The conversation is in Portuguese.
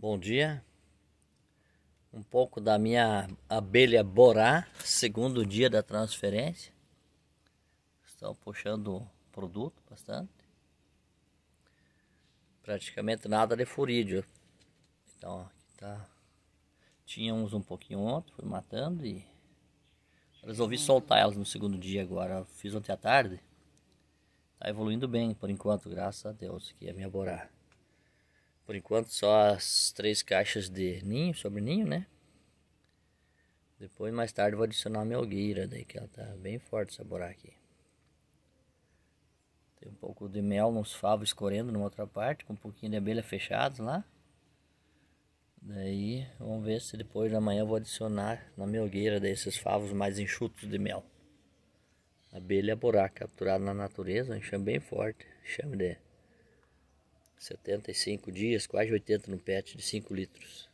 Bom dia. Um pouco da minha abelha Borá, segundo dia da transferência. Estão puxando produto bastante. Praticamente nada de furídeo. Então, aqui tá. Tinha uns um pouquinho ontem, fui matando e resolvi uhum. soltar elas no segundo dia agora. Fiz ontem à tarde. Tá evoluindo bem por enquanto, graças a Deus, que é a minha Borá. Por enquanto só as três caixas de ninho, sobre ninho, né? Depois mais tarde vou adicionar minha algueira daí que ela tá bem forte essa buraca aqui. Tem um pouco de mel nos favos escorrendo numa outra parte, com um pouquinho de abelha fechados lá. Daí vamos ver se depois da manhã eu vou adicionar na minha algueira desses favos mais enxutos de mel. Abelha borá capturada na natureza, um enxame bem forte, enxame de 75 dias, quase 80 no PET de 5 litros.